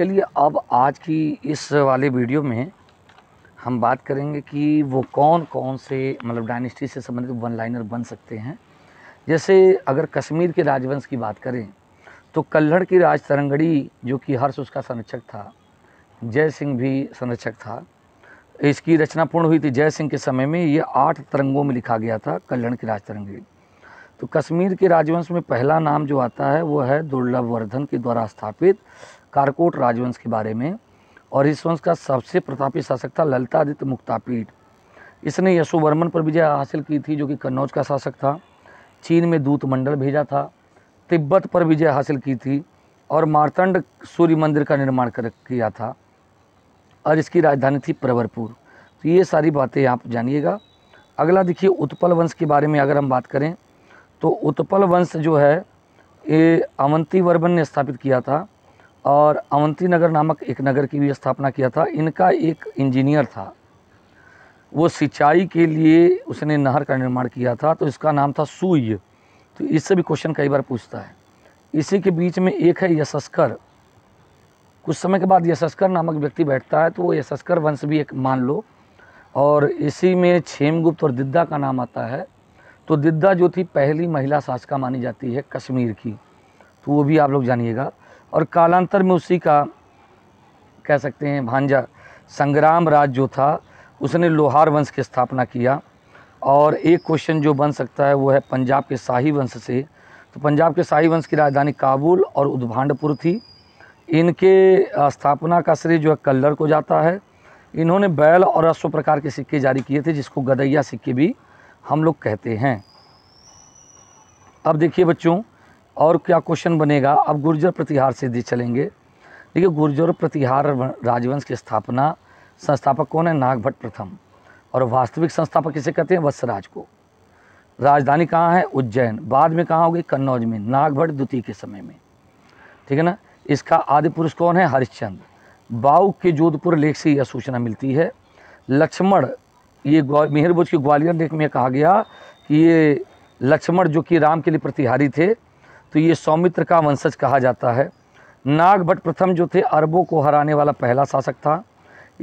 चलिए अब आज की इस वाले वीडियो में हम बात करेंगे कि वो कौन कौन से मतलब डायनेस्टी से संबंधित वन लाइनर बन सकते हैं जैसे अगर कश्मीर के राजवंश की बात करें तो कल्हड़ की राज तरंगड़ी जो कि हर्ष उसका संरक्षक था जय सिंह भी संरक्षक था इसकी रचना पूर्ण हुई थी जय सिंह के समय में ये आठ तरंगों में लिखा गया था कल्याण की राज तरंगड़ी तो कश्मीर के राजवंश में पहला नाम जो आता है वो है दुर्लभ वर्धन के द्वारा स्थापित कारकोट राजवंश के बारे में और इस वंश का सबसे प्रतापी शासक था ललितादित्य मुक्तापीठ इसने यशोवर्मन पर विजय हासिल की थी जो कि कन्नौज का शासक था चीन में दूत मंडल भेजा था तिब्बत पर विजय हासिल की थी और मारतंड सूर्य मंदिर का निर्माण कर किया था और इसकी राजधानी थी प्रवरपुर तो ये सारी बातें आप जानिएगा अगला देखिए उत्पल वंश के बारे में अगर हम बात करें तो उत्पल वंश जो है ये अवंती वर्मन ने स्थापित किया था और अवंती नगर नामक एक नगर की भी स्थापना किया था इनका एक इंजीनियर था वो सिंचाई के लिए उसने नहर का निर्माण किया था तो इसका नाम था सूय तो इससे भी क्वेश्चन कई बार पूछता है इसी के बीच में एक है यशस्कर कुछ समय के बाद यशस्कर नामक व्यक्ति बैठता है तो वो यशस्कर वंश भी एक मान लो और इसी में छेमगुप्त और दिद्दा का नाम आता है तो दिद्दा जो थी पहली महिला शासका मानी जाती है कश्मीर की तो वो भी आप लोग जानिएगा और कालांतर में उसी का कह सकते हैं भांजा संग्राम राज जो था उसने लोहार वंश की स्थापना किया और एक क्वेश्चन जो बन सकता है वो है पंजाब के शाही वंश से तो पंजाब के शाही वंश की राजधानी काबुल और उद्भांडपुर थी इनके स्थापना का श्रेय जो है कल्लर को जाता है इन्होंने बैल और अश्व प्रकार के सिक्के जारी किए थे जिसको गदैया सिक्के भी हम लोग कहते हैं अब देखिए बच्चों और क्या क्वेश्चन बनेगा अब गुर्जर प्रतिहार से चलेंगे देखिए गुर्जर प्रतिहार राजवंश की स्थापना संस्थापक कौन है नागभट्ट प्रथम और वास्तविक संस्थापक किसे कहते हैं वत्सराज को राजधानी कहाँ है उज्जैन बाद में कहाँ होगी कन्नौज में नागभट्ट द्वितीय के समय में ठीक है ना इसका आदि पुरुष कौन है हरिश्चंद बाऊ के जोधपुर लेख से यह सूचना मिलती है लक्ष्मण ये मेहरबुज के ग्वालियर लेख में कहा गया कि ये लक्ष्मण जो कि राम के लिए प्रतिहारी थे तो ये सौमित्र का वंशज कहा जाता है नागभट प्रथम जो थे अरबों को हराने वाला पहला शासक था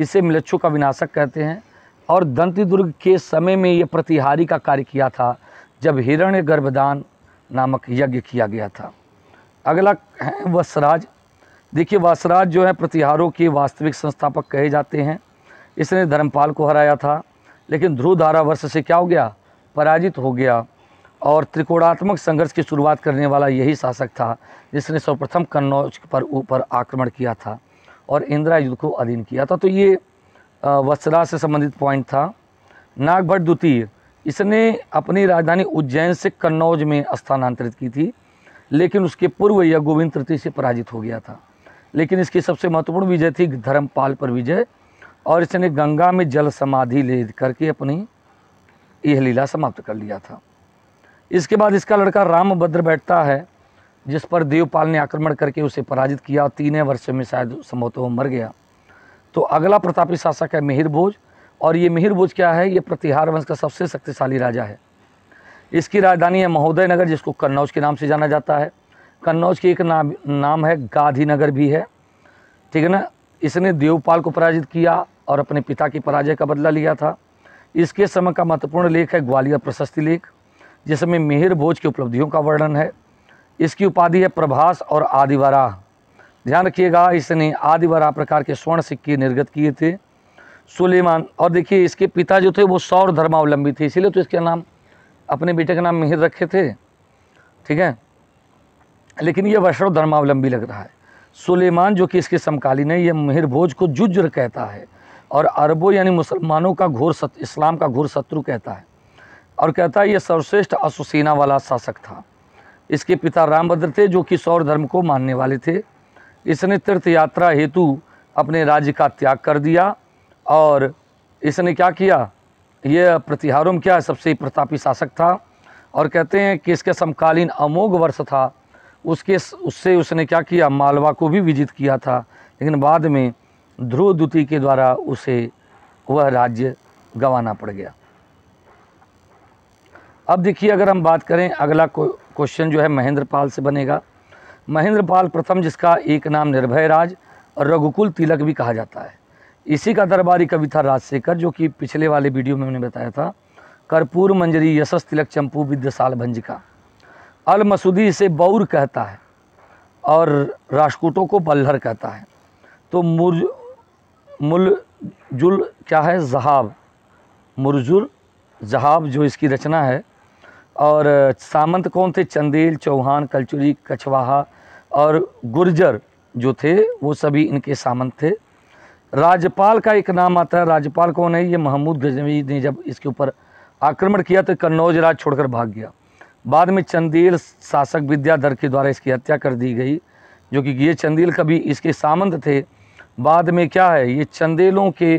इसे मिलच्छु का विनाशक कहते हैं और दुर्ग के समय में ये प्रतिहारी का कार्य किया था जब हिरण्य गर्भदान नामक यज्ञ किया गया था अगला है वसराज देखिए वसराज जो है प्रतिहारों के वास्तविक संस्थापक कहे जाते हैं इसने धर्मपाल को हराया था लेकिन ध्रुव धारा वर्ष से क्या हो गया पराजित हो गया और त्रिकोणात्मक संघर्ष की शुरुआत करने वाला यही शासक था जिसने सर्वप्रथम कन्नौज पर ऊपर आक्रमण किया था और इंदिरा युद्ध को अधीन किया था तो ये वस्त्रा से संबंधित पॉइंट था नागभट द्वितीय इसने अपनी राजधानी उज्जैन से कन्नौज में स्थानांतरित की थी लेकिन उसके पूर्व यह गोविंद तृतीय से पराजित हो गया था लेकिन इसकी सबसे महत्वपूर्ण विजय थी धर्मपाल पर विजय और इसने गंगा में जल समाधि ले करके अपनी यह लीला समाप्त कर लिया था इसके बाद इसका लड़का रामभद्र बैठता है जिस पर देवपाल ने आक्रमण करके उसे पराजित किया तीन वर्ष में शायद संभवतः तो मर गया तो अगला प्रतापी शासक है मिहिर भोज और ये मिहिर भोज क्या है ये प्रतिहार वंश का सबसे शक्तिशाली राजा है इसकी राजधानी है महोदय नगर जिसको कन्नौज के नाम से जाना जाता है कन्नौज की एक नाम नाम है नगर भी है ठीक है ना इसने देवपाल को पराजित किया और अपने पिता की पराजय का बदला लिया था इसके समय का महत्वपूर्ण लेख है ग्वालियर प्रशस्ति लेख जिसमें मिहिर भोज की उपलब्धियों का वर्णन है इसकी उपाधि है प्रभास और आदिवरा ध्यान रखिएगा इसने आदिवरा प्रकार के स्वर्ण सिक्के निर्गत किए थे सुलेमान और देखिए इसके पिता जो थे वो सौर धर्मावलंबी थे इसीलिए तो इसका नाम अपने बेटे का नाम मिहिर रखे थे ठीक है लेकिन ये वैष्णव धर्मावलंबी लग रहा है सुलेमान जो कि इसके समकालीन है ये मिहिर भोज को जुज्र कहता है और अरबों यानी मुसलमानों का घोर इस्लाम का घोर शत्रु कहता है और कहता है ये सर्वश्रेष्ठ अशुसेना वाला शासक था इसके पिता रामभद्र थे जो कि सौर धर्म को मानने वाले थे इसने तीर्थ यात्रा हेतु अपने राज्य का त्याग कर दिया और इसने क्या किया यह प्रतिहारम क्या सबसे प्रतापी शासक था और कहते हैं कि इसके समकालीन अमोघ वर्ष था उसके उससे उसने क्या किया मालवा को भी विजित किया था लेकिन बाद में ध्रुव द्वितीय के द्वारा उसे वह राज्य गंवाना पड़ गया अब देखिए अगर हम बात करें अगला क्वेश्चन जो है महेंद्र पाल से बनेगा महेंद्र पाल प्रथम जिसका एक नाम निर्भय राज और रघुकुल तिलक भी कहा जाता है इसी का दरबारी कवि था राजशेखर जो कि पिछले वाले वीडियो में उन्होंने बताया था कर्पूर मंजरी यशस तिलक चंपू विद्यसाल भंजिका अल मसूदी इसे बौर कहता है और राजकूटों को बल्हर कहता है तो मुर्ज मुल जुल क्या है जहाब मुरजुल जहाब जो इसकी रचना है और सामंत कौन थे चंदेल चौहान कलचुरी कछवाहा और गुर्जर जो थे वो सभी इनके सामंत थे राज्यपाल का एक नाम आता है राज्यपाल कौन है ये महमूद गजनवी ने जब इसके ऊपर आक्रमण किया तो कन्नौज राज छोड़कर भाग गया बाद में चंदेल शासक विद्याधर के द्वारा इसकी हत्या कर दी गई जो कि ये चंदेल कभी इसके सामंत थे बाद में क्या है ये चंदेलों के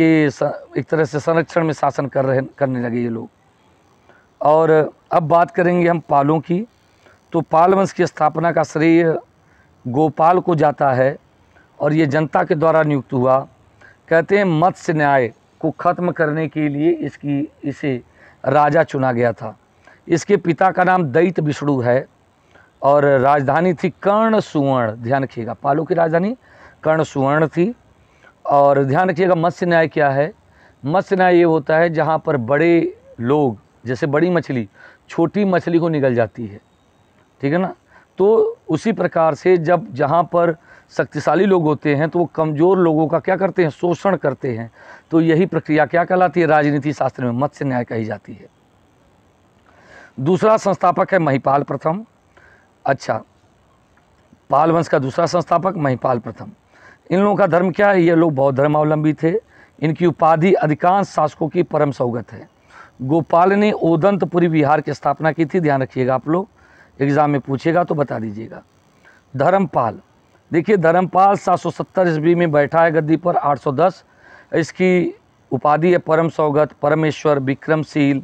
के एक तरह से संरक्षण में शासन कर रहे करने लगे ये लोग और अब बात करेंगे हम पालों की तो पाल वंश की स्थापना का श्रेय गोपाल को जाता है और ये जनता के द्वारा नियुक्त हुआ कहते हैं मत्स्य न्याय को ख़त्म करने के लिए इसकी इसे राजा चुना गया था इसके पिता का नाम दैत विष्णु है और राजधानी थी कर्ण सुवर्ण ध्यान रखिएगा पालो की राजधानी कर्ण सुवर्ण थी और ध्यान रखिएगा मत्स्य न्याय क्या है मत्स्य न्याय ये होता है जहाँ पर बड़े लोग जैसे बड़ी मछली छोटी मछली को निगल जाती है ठीक है ना तो उसी प्रकार से जब जहाँ पर शक्तिशाली लोग होते हैं तो वो कमज़ोर लोगों का क्या करते हैं शोषण करते हैं तो यही प्रक्रिया क्या कहलाती है राजनीति शास्त्र में मत्स्य न्याय कही जाती है दूसरा संस्थापक है महिपाल प्रथम अच्छा पाल वंश का दूसरा संस्थापक महिपाल प्रथम इन लोगों का धर्म क्या है ये लोग बौद्ध धर्मावलंबी थे इनकी उपाधि अधिकांश शासकों की परम सौगत है गोपाल ने ओदंतपुरी विहार की स्थापना की थी ध्यान रखिएगा आप लोग एग्ज़ाम में पूछेगा तो बता दीजिएगा धर्मपाल देखिए धर्मपाल 770 ईस्वी में बैठा है गद्दी पर 810 इसकी उपाधि है परम सौगत परमेश्वर विक्रमशील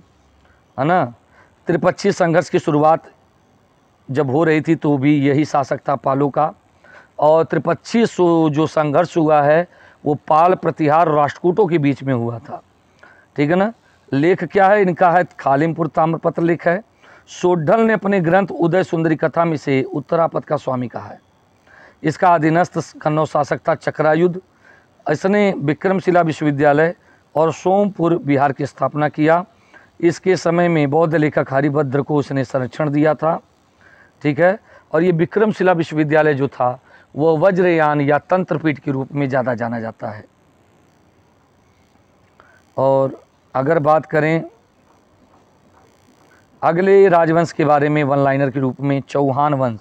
है ना त्रिपक्षीय संघर्ष की शुरुआत जब हो रही थी तो भी यही शासक था पालों का और सो जो संघर्ष हुआ है वो पाल प्रतिहार राष्ट्रकूटों के बीच में हुआ था ठीक है ना लेख क्या है इनका है खालिमपुर ताम्रपत्र लेख है सोढ़ल ने अपने ग्रंथ उदय सुंदरी कथा में से उत्तरापद का स्वामी कहा है इसका अधीनस्थ कन्नौ शासक था चक्रायुद्ध इसने विक्रमशिला विश्वविद्यालय और सोमपुर बिहार की स्थापना किया इसके समय में बौद्ध लेखक हरिभद्र को उसने संरक्षण दिया था ठीक है और ये विक्रमशिला विश्वविद्यालय जो था वह वज्रयान या तंत्रपीठ के रूप में ज़्यादा जाना जाता है और अगर बात करें अगले राजवंश के बारे में वन लाइनर के रूप में चौहान वंश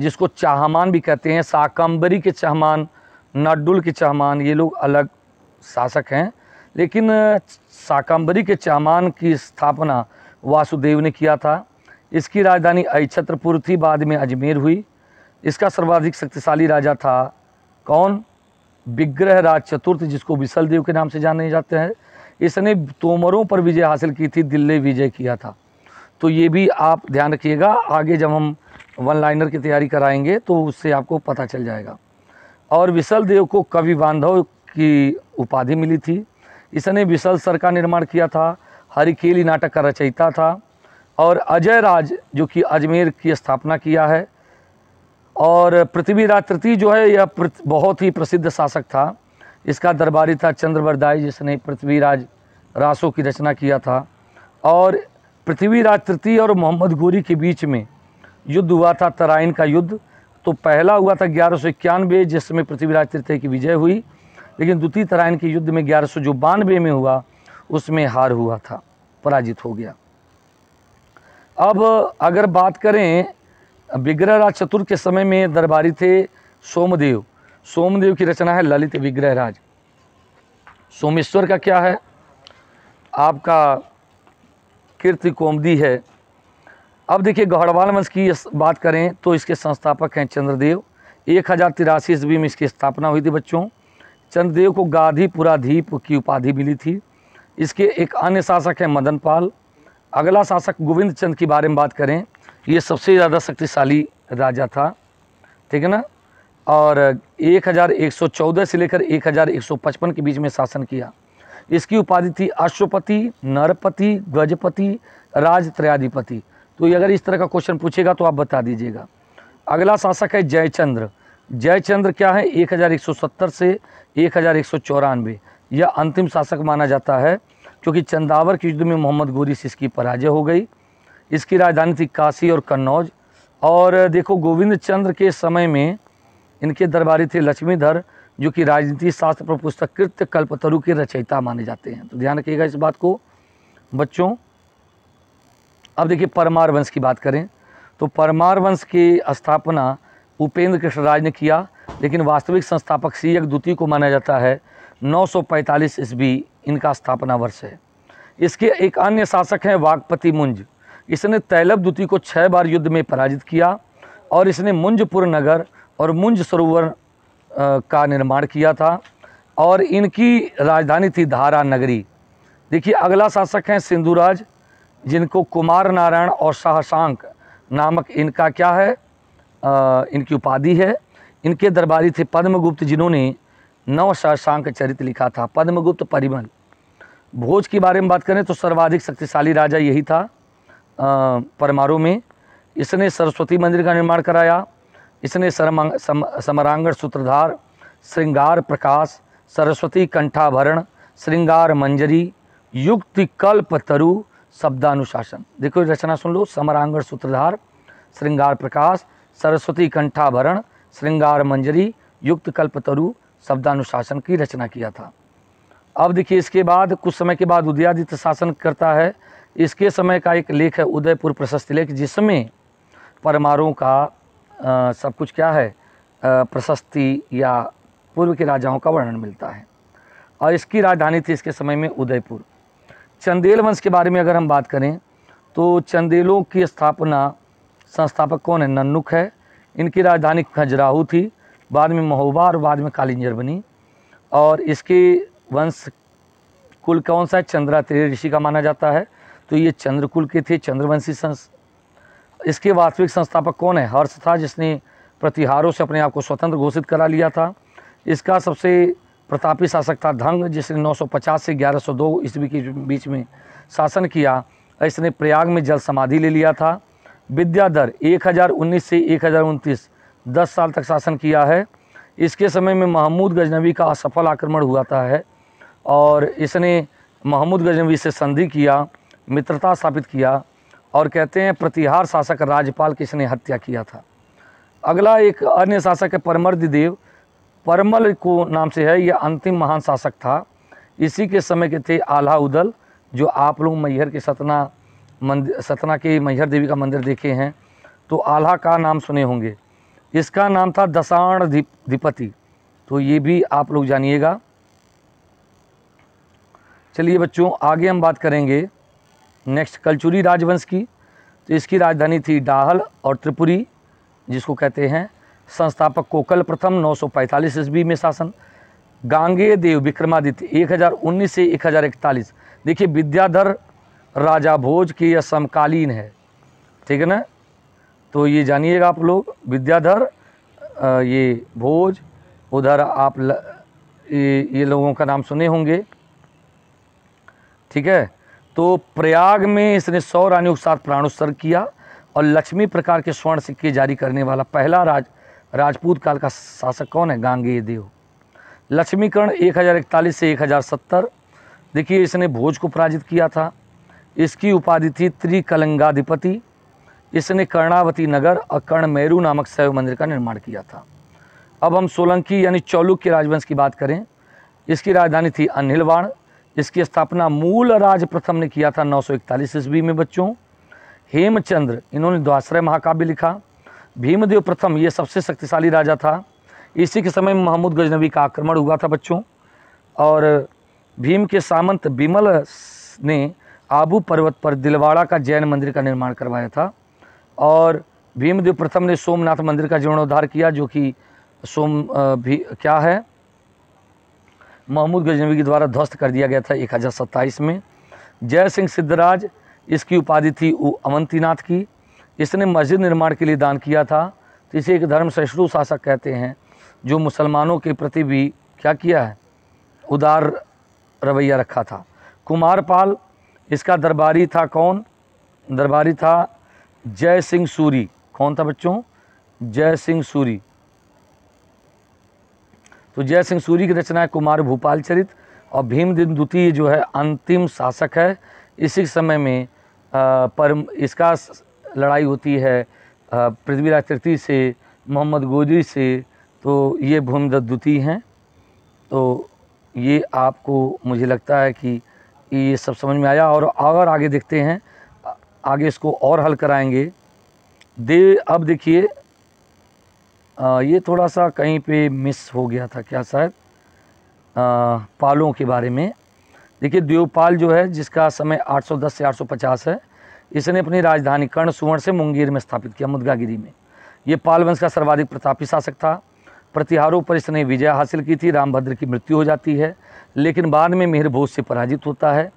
जिसको चाहमान भी कहते हैं साकम्बरी के चहमान नड्डुल के चहमान ये लोग अलग शासक हैं लेकिन साकम्बरी के चहमान की स्थापना वासुदेव ने किया था इसकी राजधानी अछत्रपुर थी बाद में अजमेर हुई इसका सर्वाधिक शक्तिशाली राजा था कौन विग्रह राज चतुर्थ जिसको देव के नाम से जाने जाते हैं इसने तोमरों पर विजय हासिल की थी दिल्ली विजय किया था तो ये भी आप ध्यान रखिएगा आगे जब हम वन लाइनर की तैयारी कराएंगे तो उससे आपको पता चल जाएगा और विशल देव को कवि बांधव की उपाधि मिली थी इसने विशल सर का निर्माण किया था हरिकेली नाटक का रचयिता था और अजय राज जो कि अजमेर की स्थापना किया है और पृथ्वीराज तृतीय जो है यह बहुत ही प्रसिद्ध शासक था इसका दरबारी था चंद्रवरदाई जिसने पृथ्वीराज रासो की रचना किया था और पृथ्वीराज तृतीय और मोहम्मद गोरी के बीच में युद्ध हुआ था तराइन का युद्ध तो पहला हुआ था ग्यारह सौ इक्यानवे जिसमें पृथ्वीराज तृतीय की विजय हुई लेकिन द्वितीय तराइन के युद्ध में ग्यारह सौ जो बानवे में हुआ उसमें हार हुआ था पराजित हो गया अब अगर बात करें विग्रहराज चतुर के समय में दरबारी थे सोमदेव सोमदेव की रचना है ललित विग्रह राज सोमेश्वर का क्या है आपका कीर्ति कोमदी है अब देखिए गौड़वाल वंश की बात करें तो इसके संस्थापक हैं चंद्रदेव एक हज़ार तिरासी ईस्वी में इसकी स्थापना हुई थी बच्चों चंद्रदेव को गाधीपुराधीप की उपाधि मिली थी इसके एक अन्य शासक हैं मदन पाल अगला शासक गोविंद चंद के बारे में बात करें ये सबसे ज़्यादा शक्तिशाली राजा था ठीक है ना और 1114 से लेकर 1155 के बीच में शासन किया इसकी उपाधि थी अश्वपति नरपति गजपति राजत्रयाधिपति तो अगर इस तरह का क्वेश्चन पूछेगा तो आप बता दीजिएगा अगला शासक है जयचंद्र जयचंद्र क्या है 1170 से एक यह अंतिम शासक माना जाता है क्योंकि चंदावर के युद्ध में मोहम्मद गोरी से इसकी पराजय हो गई इसकी राजधानी थी काशी और कन्नौज और देखो गोविंद चंद्र के समय में इनके दरबारी थे लक्ष्मीधर जो कि राजनीति शास्त्र पर पुस्तक कृत्य कल्पतरु के रचयिता माने जाते हैं तो ध्यान रखिएगा इस बात को बच्चों अब देखिए परमार वंश की बात करें तो परमार वंश की स्थापना उपेंद्र कृष्ण राज ने किया लेकिन वास्तविक संस्थापक सीयक द्वितीय को माना जाता है 945 ईस्वी इनका स्थापना वर्ष है इसके एक अन्य शासक हैं वागपति मुंज इसने तैलब द्वितीय को छः बार युद्ध में पराजित किया और इसने मुंजपुर नगर और मुंज सरोवर का निर्माण किया था और इनकी राजधानी थी धारा नगरी देखिए अगला शासक हैं सिंधुराज जिनको कुमार नारायण और शाहशांक नामक इनका क्या है आ, इनकी उपाधि है इनके दरबारी थे पद्मगुप्त जिन्होंने नव शाहशांक चरित्र लिखा था पद्मगुप्त परिमल भोज के बारे में बात करें तो सर्वाधिक शक्तिशाली राजा यही था परमारों में इसने सरस्वती मंदिर का निर्माण कराया इसने सम, समरांगण सूत्रधार श्रृंगार प्रकाश सरस्वती कंठाभरण श्रृंगार मंजरी युक्ति कल्प तरु शब्दानुशासन देखो रचना सुन लो समरांगण सूत्रधार श्रृंगार प्रकाश सरस्वती कंठाभरण श्रृंगार मंजरी युक्त कल्प तरु शब्दानुशासन की रचना किया था अब देखिए इसके बाद कुछ समय के बाद उदयादित्य शासन करता है इसके समय का एक लेख है उदयपुर प्रशस्ति लेख जिसमें परमारों का आ, सब कुछ क्या है प्रशस्ति या पूर्व के राजाओं का वर्णन मिलता है और इसकी राजधानी थी इसके समय में उदयपुर चंदेल वंश के बारे में अगर हम बात करें तो चंदेलों की स्थापना संस्थापक कौन है नन्नुक है इनकी राजधानी खजराहू थी बाद में महोबा और बाद में कालिंजर बनी और इसके वंश कुल कौन सा है चंद्रा ऋषि का माना जाता है तो ये चंद्रकुल के थे चंद्रवंशी इसके वास्तविक संस्थापक कौन है हर्ष था जिसने प्रतिहारों से अपने आप को स्वतंत्र घोषित करा लिया था इसका सबसे प्रतापी शासक था धंग जिसने 950 से 1102 ईस्वी के बीच में शासन किया इसने प्रयाग में जल समाधि ले लिया था विद्याधर 1019 से एक हज़ार दस साल तक शासन किया है इसके समय में महमूद गजनवी का असफल आक्रमण हुआ था है और इसने महमूद गजनवी से संधि किया मित्रता स्थापित किया और कहते हैं प्रतिहार शासक राजपाल किसने हत्या किया था अगला एक अन्य शासक है परमर्द देव परमल को नाम से है यह अंतिम महान शासक था इसी के समय के थे आल्हा उदल जो आप लोग मैहर के सतना मंदिर सतना के मैहर देवी का मंदिर देखे हैं तो आल्हा का नाम सुने होंगे इसका नाम था दशाण अधिपति दिपति तो ये भी आप लोग जानिएगा चलिए बच्चों आगे हम बात करेंगे नेक्स्ट कलचुरी राजवंश की तो इसकी राजधानी थी डाहल और त्रिपुरी जिसको कहते हैं संस्थापक कोकल प्रथम 945 ईस्वी में शासन गांगे देव विक्रमादित्य 1019 से 1041 देखिए विद्याधर राजा भोज के यह समकालीन है ठीक है ना तो ये जानिएगा आप लोग विद्याधर ये भोज उधर आप ल, ये, ये लोगों का नाम सुने होंगे ठीक है तो प्रयाग में इसने सौ रानियों के साथ प्राणोत्सर्ग किया और लक्ष्मी प्रकार के स्वर्ण सिक्के जारी करने वाला पहला राज राजपूत काल का शासक कौन है गांगेय देव लक्ष्मीकरण एक हज़ार इकतालीस से एक हज़ार सत्तर देखिए इसने भोज को पराजित किया था इसकी उपाधि थी त्रिकलंगाधिपति इसने कर्णावती नगर और कर्णमेरू नामक शैव मंदिर का निर्माण किया था अब हम सोलंकी यानी चौलुक के राजवंश की बात करें इसकी राजधानी थी अनिलवाड़ इसकी स्थापना मूल राज प्रथम ने किया था 941 ईस्वी में बच्चों हेमचंद्र इन्होंने द्वाश्रय महाकाव्य लिखा भीमदेव प्रथम ये सबसे शक्तिशाली राजा था इसी के समय महमूद गजनबी का आक्रमण हुआ था बच्चों और भीम के सामंत बिमल ने आबू पर्वत पर दिलवाड़ा का जैन मंदिर का निर्माण करवाया था और भीमदेव प्रथम ने सोमनाथ मंदिर का जीर्णोद्धार किया जो कि सोम भी क्या है महमूद गजनवी के द्वारा ध्वस्त कर दिया गया था एक में जय सिंह सिद्धराज इसकी उपाधि थी अवंतीनाथ की इसने मस्जिद निर्माण के लिए दान किया था तो इसे एक धर्म सहिष्णु शासक कहते हैं जो मुसलमानों के प्रति भी क्या किया है उदार रवैया रखा था कुमार पाल इसका दरबारी था कौन दरबारी था जय सिंह सूरी कौन था बच्चों जय सिंह सूरी तो जय सिंह सूरी की रचना है कुमार भूपाल चरित और दिन द्वितीय जो है अंतिम शासक है इसी समय में परम पर इसका लड़ाई होती है पृथ्वीराज तृतीय से मोहम्मद गोजरी से तो ये भूमिदत्त द्वितीय हैं तो ये आपको मुझे लगता है कि ये सब समझ में आया और अगर आगे देखते हैं आगे इसको और हल कराएंगे दे अब देखिए आ, ये थोड़ा सा कहीं पे मिस हो गया था क्या शायद पालों के बारे में देखिए देवपाल जो है जिसका समय 810 से 850 है इसने अपनी राजधानी कर्ण सुवर्ण से मुंगेर में स्थापित किया मुदगागिरी में ये पाल वंश का सर्वाधिक प्रतापी शासक था प्रतिहारों पर इसने विजय हासिल की थी रामभद्र की मृत्यु हो जाती है लेकिन बाद में मेहरभोज भोज से पराजित होता है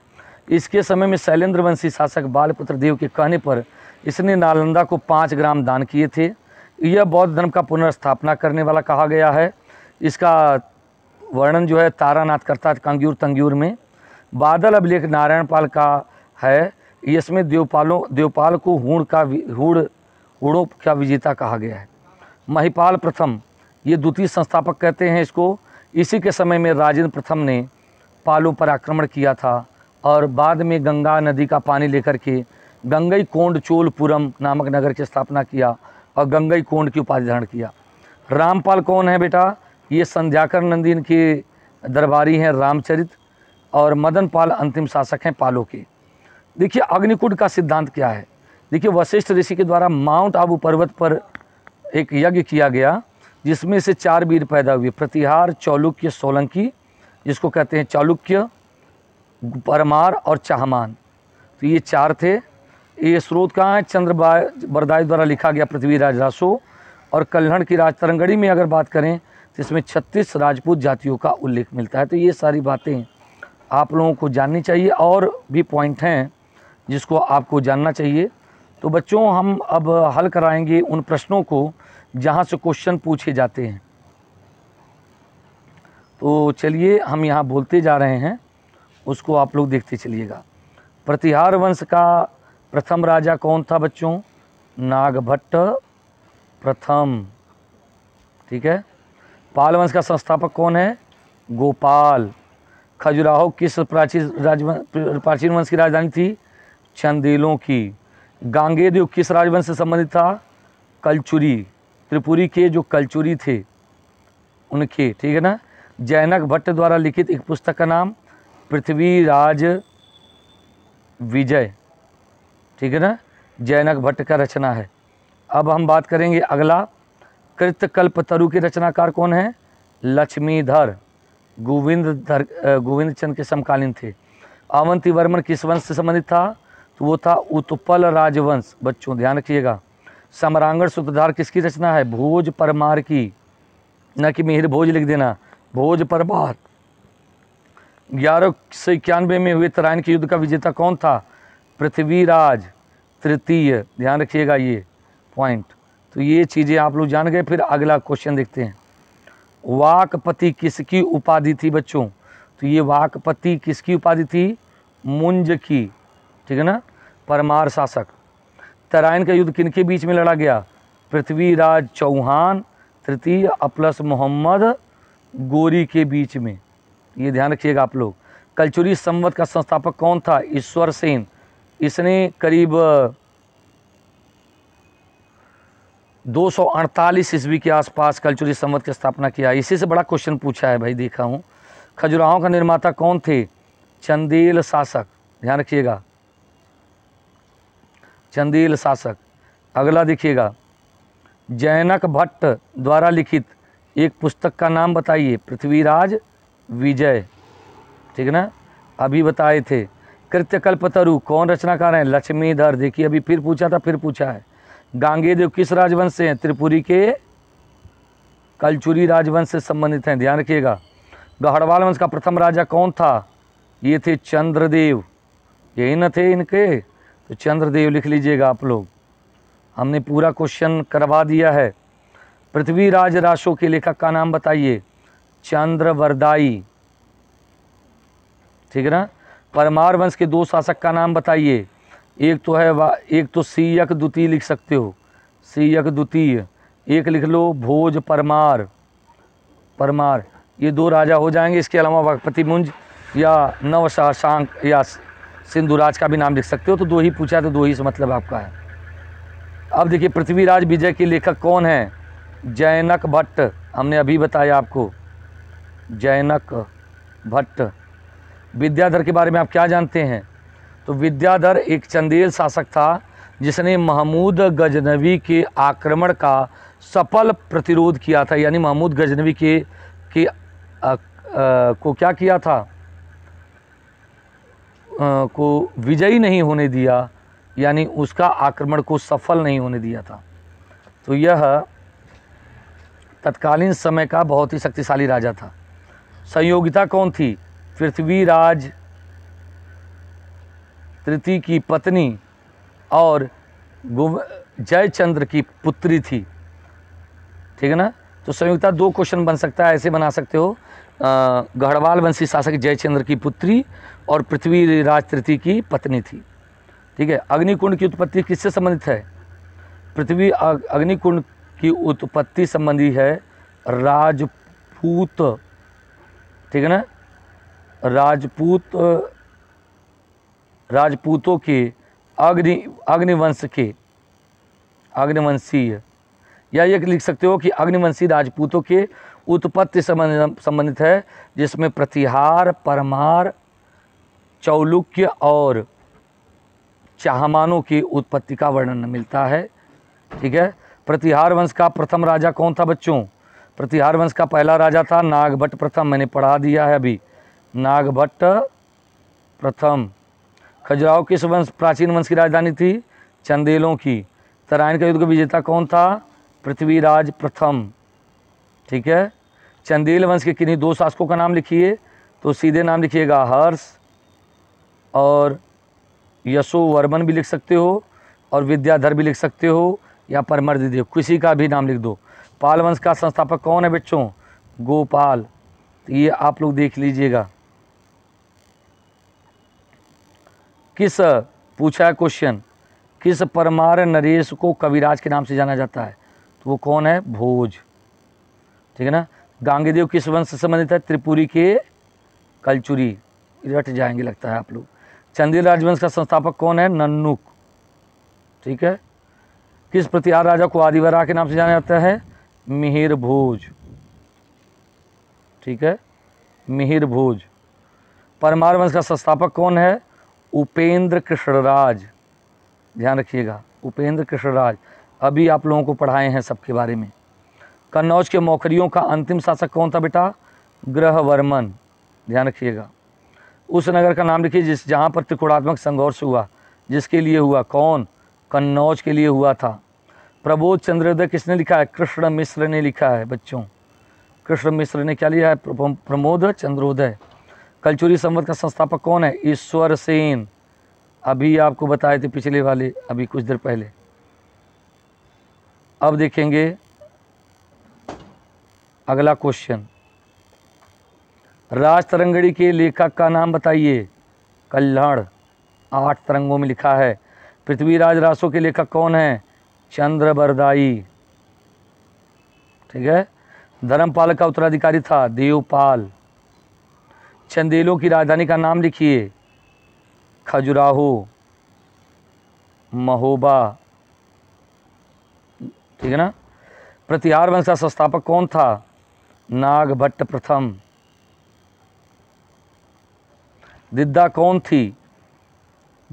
इसके समय में शैलेंद्र वंशी शासक बालपुत्र देव के कहने पर इसने नालंदा को पाँच ग्राम दान किए थे यह बौद्ध धर्म का पुनर्स्थापना करने वाला कहा गया है इसका वर्णन जो है तारानाथ करता है कंग्यूर तंग्यूर में बादल अभिलेख नारायण पाल का है इसमें देवपालों देवपाल को हुड़ का हुड़ हुड़ों का विजेता कहा गया है महिपाल प्रथम ये द्वितीय संस्थापक कहते हैं इसको इसी के समय में राजेंद्र प्रथम ने पालों पर आक्रमण किया था और बाद में गंगा नदी का पानी लेकर के गंगई कोंड चोलपुरम नामक नगर की स्थापना किया और गंगई कोंड की उपाधि धारण किया रामपाल कौन है बेटा ये संध्याकर नंदीन के दरबारी हैं रामचरित और मदन पाल अंतिम शासक हैं पालों के देखिए अग्निकुट का सिद्धांत क्या है देखिए वशिष्ठ ऋषि के द्वारा माउंट आबू पर्वत पर एक यज्ञ किया गया जिसमें से चार वीर पैदा हुए प्रतिहार चौलुक्य सोलंकी जिसको कहते हैं चालुक्य परमार और चाहमान तो ये चार थे ये स्रोत कहाँ है चंद्र बरदाई द्वारा लिखा गया पृथ्वीराज रासो और कल्हण की राज तरंगड़ी में अगर बात करें तो इसमें छत्तीस राजपूत जातियों का उल्लेख मिलता है तो ये सारी बातें आप लोगों को जाननी चाहिए और भी पॉइंट हैं जिसको आपको जानना चाहिए तो बच्चों हम अब हल कराएंगे उन प्रश्नों को जहाँ से क्वेश्चन पूछे जाते हैं तो चलिए हम यहाँ बोलते जा रहे हैं उसको आप लोग देखते चलिएगा प्रतिहार वंश का प्रथम राजा कौन था बच्चों नागभट्ट प्रथम ठीक है पाल वंश का संस्थापक कौन है गोपाल खजुराहो किस प्राचीन राजवं प्राचीन वंश की राजधानी थी चंदेलों की गांगेदेव किस राजवंश से संबंधित था कलचुरी त्रिपुरी के जो कलचुरी थे उनके ठीक है ना जैनक भट्ट द्वारा लिखित एक पुस्तक का नाम पृथ्वीराज विजय ठीक है ना जैनक भट्ट का रचना है अब हम बात करेंगे अगला कृतकल्प तरु के रचनाकार कौन है लक्ष्मीधर गोविंद धर गोविंद चंद के समकालीन थे आवंती वर्मन किस वंश से संबंधित था तो वो था उत्पल राजवंश बच्चों ध्यान रखिएगा सम्रांगण सूत्रधार किसकी रचना है भोज परमार की न कि मिहिर भोज लिख देना भोज परमार ग्यारह सौ इक्यानवे में हुए तराइन के युद्ध का विजेता कौन था पृथ्वीराज तृतीय ध्यान रखिएगा ये पॉइंट तो ये चीज़ें आप लोग जान गए फिर अगला क्वेश्चन देखते हैं वाकपति किसकी उपाधि थी बच्चों तो ये वाकपति किसकी उपाधि थी मुंज की ठीक है ना परमार शासक तराइन का युद्ध किनके बीच में लड़ा गया पृथ्वीराज चौहान तृतीय अपलस मोहम्मद गोरी के बीच में ये ध्यान रखिएगा आप लोग कल्चुरी संवत का संस्थापक कौन था ईश्वर सेन इसने करीब 248 ईस्वी के आसपास कल्चुरी संवत की स्थापना किया इसी से बड़ा क्वेश्चन पूछा है भाई देखा हूँ खजुराहों का निर्माता कौन थे चंदेल शासक ध्यान रखिएगा चंदेल शासक अगला देखिएगा जैनक भट्ट द्वारा लिखित एक पुस्तक का नाम बताइए पृथ्वीराज विजय ठीक है ना अभी बताए थे कृत्य कल्पतरु कौन रचनाकार हैं लक्ष्मीधर देखिए अभी फिर पूछा था फिर पूछा है गांगे देव किस राजवंश से हैं त्रिपुरी के कलचुरी राजवंश से संबंधित हैं ध्यान रखिएगा गहड़वाल वंश का प्रथम राजा कौन था ये थे चंद्रदेव यही न थे इनके तो चंद्रदेव लिख लीजिएगा आप लोग हमने पूरा क्वेश्चन करवा दिया है पृथ्वीराज राशो के लेखक का नाम बताइए चंद्रवरदाई ठीक है ना परमार वंश के दो शासक का नाम बताइए एक तो है वा एक तो सीयक द्वितीय लिख सकते हो सीयक द्वितीय एक लिख लो भोज परमार परमार ये दो राजा हो जाएंगे इसके अलावा भगपति मुंज या नव या सिंधुराज का भी नाम लिख सकते हो तो दो ही पूछा तो दो ही से मतलब आपका है अब देखिए पृथ्वीराज विजय के लेखक कौन हैं जैनक भट्ट हमने अभी बताया आपको जैनक भट्ट विद्याधर के बारे में आप क्या जानते हैं तो विद्याधर एक चंदेल शासक था जिसने महमूद गजनवी के आक्रमण का सफल प्रतिरोध किया था यानी महमूद गजनवी के के आ, आ, को क्या किया था आ, को विजयी नहीं होने दिया यानी उसका आक्रमण को सफल नहीं होने दिया था तो यह तत्कालीन समय का बहुत ही शक्तिशाली राजा था संयोगिता कौन थी पृथ्वीराज तृतीय की पत्नी और जयचंद्र की पुत्री थी ठीक है ना तो संयुक्ता दो क्वेश्चन बन सकता है ऐसे बना सकते हो गढ़वाल वंशी शासक जयचंद्र की पुत्री और पृथ्वीराज तृतीय की पत्नी थी ठीक है अग्निकुंड की उत्पत्ति किससे संबंधित है पृथ्वी अग्निकुंड की उत्पत्ति संबंधी है राजपूत ठीक है ना राजपूत राजपूतों के अग्नि अग्निवंश के अग्निवंशीय या ये लिख सकते हो कि अग्निवंशी राजपूतों के उत्पत्ति संबंध संबंधित है जिसमें प्रतिहार परमार चौलुक्य और चाहमानों की उत्पत्ति का वर्णन मिलता है ठीक है प्रतिहार वंश का प्रथम राजा कौन था बच्चों प्रतिहार वंश का पहला राजा था नागभट्ट प्रथम मैंने पढ़ा दिया है अभी नागभट्ट प्रथम खजुराहो किस वंश प्राचीन वंश की राजधानी थी चंदेलों की तराइन का युद्ध का विजेता कौन था पृथ्वीराज प्रथम ठीक है चंदेल वंश के किन्हीं दो शासकों का नाम लिखिए तो सीधे नाम लिखिएगा हर्ष और यशोवर्मन भी लिख सकते हो और विद्याधर भी लिख सकते हो या परमर दीदी किसी का भी नाम लिख दो पाल वंश का संस्थापक कौन है बच्चों गोपाल तो ये आप लोग देख लीजिएगा किस पूछा है क्वेश्चन किस परमार नरेश को कविराज के नाम से जाना जाता है तो वो कौन है भोज ठीक है ना गांगीदेव किस वंश से संबंधित है त्रिपुरी के कलचुरी रट जाएंगे लगता है आप लोग चंदेल राजवंश का संस्थापक कौन है नन्नुक ठीक है किस प्रतिहार राजा को आदिवरा के नाम से जाना जाता है मिहिर भोज ठीक है मिहिर भोज परमार वंश का संस्थापक कौन है उपेंद्र कृष्णराज ध्यान रखिएगा उपेंद्र कृष्णराज अभी आप लोगों को पढ़ाए हैं सबके बारे में कन्नौज के मौखरियों का अंतिम शासक कौन था बेटा ग्रह वर्मन ध्यान रखिएगा उस नगर का नाम लिखिए जिस जहाँ पर त्रिकोणात्मक संघर्ष हुआ जिसके लिए हुआ कौन कन्नौज के लिए हुआ था प्रबोध चंद्रोदय किसने लिखा है कृष्ण मिश्र ने लिखा है बच्चों कृष्ण मिश्र ने क्या लिया है प्रमोद चंद्रोदय कलचुरी संवत का संस्थापक कौन है ईश्वर सेन अभी आपको बताए थे पिछले वाले अभी कुछ देर पहले अब देखेंगे अगला क्वेश्चन राज तरंगड़ी के लेखक का नाम बताइए कल्याण आठ तरंगों में लिखा है पृथ्वीराज रासो के लेखक कौन है चंद्र बरदाई ठीक है धर्मपाल का उत्तराधिकारी था देवपाल चंदेलों की राजधानी का नाम लिखिए खजुराहो महोबा ठीक है ना प्रतिहार वंश का संस्थापक कौन था नाग भट्ट प्रथम दिद्दा कौन थी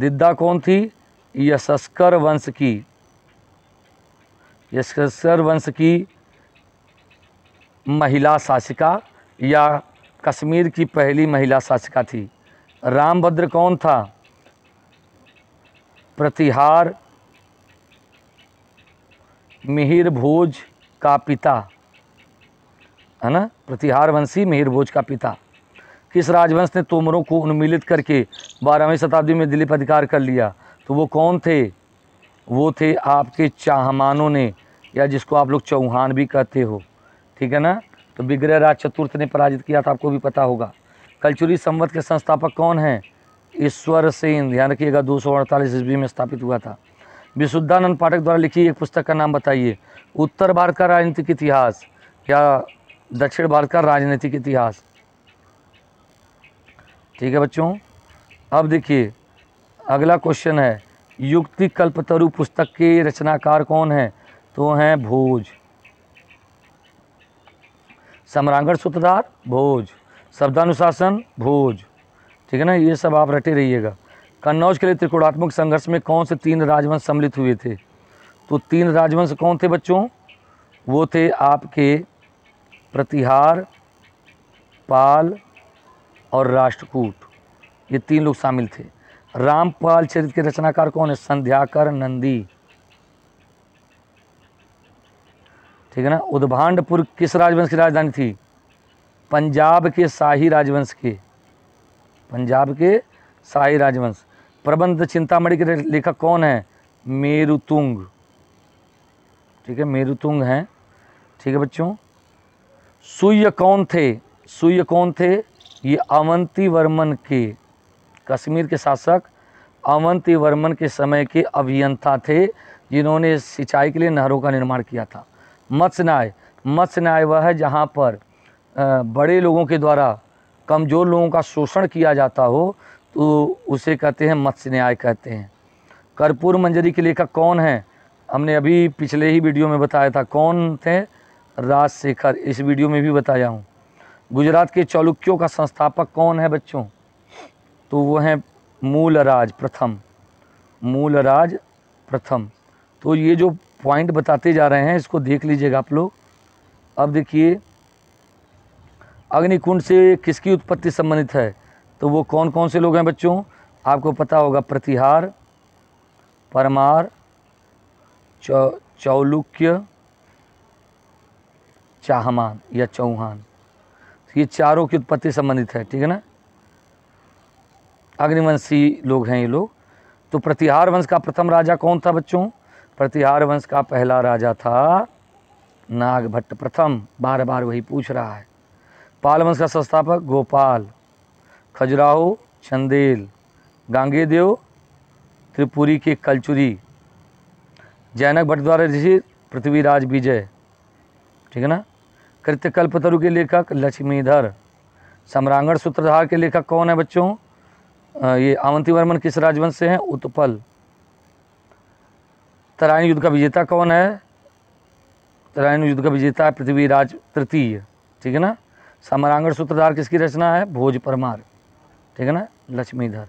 दिद्दा कौन थी यशस्कर वंश की यशस्कर वंश की महिला शासिका या कश्मीर की पहली महिला शासिका थी रामभद्र कौन था प्रतिहार मिहिर भोज का पिता है ना प्रतिहार वंशी मिहिर भोज का पिता किस राजवंश ने तोमरों को उन्मिलित करके बारहवीं शताब्दी में दिल्ली पर अधिकार कर लिया तो वो कौन थे वो थे आपके चाहमानों ने या जिसको आप लोग चौहान भी कहते हो ठीक है ना तो विग्रह राज चतुर्थ ने पराजित किया था आपको भी पता होगा कलचुरी संवत के संस्थापक कौन हैं ईश्वर सेन ध्यान रखिएगा दो सौ अड़तालीस ईस्वी में स्थापित हुआ था विशुद्धानंद पाठक द्वारा लिखी एक पुस्तक का नाम बताइए उत्तर भारत का राजनीतिक इतिहास या दक्षिण भारत का राजनीतिक इतिहास ठीक है बच्चों अब देखिए अगला क्वेश्चन है युक्ति कल्पतरु पुस्तक के रचनाकार कौन है तो हैं भोज समरांगण सूत्रधार भोज शब्दानुशासन भोज ठीक है ना ये सब आप रटे रहिएगा कन्नौज के लिए त्रिकोणात्मक संघर्ष में कौन से तीन राजवंश सम्मिलित हुए थे तो तीन राजवंश कौन थे बच्चों वो थे आपके प्रतिहार पाल और राष्ट्रकूट ये तीन लोग शामिल थे रामपाल चरित्र के रचनाकार कौन है संध्याकर नंदी ठीक है ना उद्भांडपुर किस राजवंश की राजधानी थी पंजाब के शाही राजवंश के पंजाब के शाही राजवंश प्रबंध चिंतामणि के लेखक कौन है मेरुतुंग ठीक है मेरुतुंग हैं ठीक है बच्चों सूर्य कौन थे सूर्य कौन थे ये अवंती वर्मन के कश्मीर के शासक अवंती वर्मन के समय के अभियंता थे जिन्होंने सिंचाई के लिए नहरों का निर्माण किया था मत्स्यनाय मत्स्यनाय वह है जहाँ पर बड़े लोगों के द्वारा कमज़ोर लोगों का शोषण किया जाता हो तो उसे कहते हैं मत्स्य न्याय कहते हैं कर्पूर मंजरी के लेखक कौन हैं हमने अभी पिछले ही वीडियो में बताया था कौन थे राजशेखर इस वीडियो में भी बताया हूँ गुजरात के चालुक्यों का संस्थापक कौन है बच्चों तो वो हैं मूलराज प्रथम मूलराज प्रथम तो ये जो पॉइंट बताते जा रहे हैं इसको देख लीजिएगा आप लोग अब देखिए अग्निकुंड से किसकी उत्पत्ति संबंधित है तो वो कौन कौन से लोग हैं बच्चों आपको पता होगा प्रतिहार परमार चौ चौलुक्य चाहमान या चौहान ये चारों की उत्पत्ति संबंधित है ठीक है ना अग्निवंशी लोग हैं ये लोग तो प्रतिहार वंश का प्रथम राजा कौन था बच्चों प्रतिहार वंश का पहला राजा था नागभट्ट प्रथम बार बार वही पूछ रहा है पाल वंश का संस्थापक गोपाल खजुराहो चंदेल गांगेदेव त्रिपुरी के कलचुरी जैनक भट्ट द्वारा ऋषि पृथ्वीराज विजय ठीक है ना कृत्यकल्पतरु के लेखक लक्ष्मीधर सम्रांगण सूत्रधार के लेखक कौन है बच्चों ये आवंती वर्मन किस राजवंश से हैं उत्पल तराइन युद्ध का विजेता कौन है तराइन युद्ध का विजेता है पृथ्वीराज तृतीय ठीक है ना समरांगण सूत्रधार किसकी रचना है भोज परमार ठीक है ना लक्ष्मीधर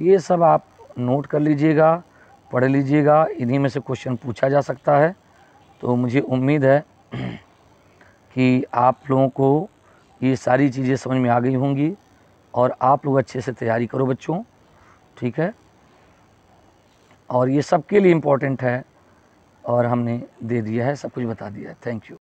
ये सब आप नोट कर लीजिएगा पढ़ लीजिएगा इन्हीं में से क्वेश्चन पूछा जा सकता है तो मुझे उम्मीद है कि आप लोगों को ये सारी चीज़ें समझ में आ गई होंगी और आप लोग अच्छे से तैयारी करो बच्चों ठीक है और ये सबके लिए इम्पोर्टेंट है और हमने दे दिया है सब कुछ बता दिया है थैंक यू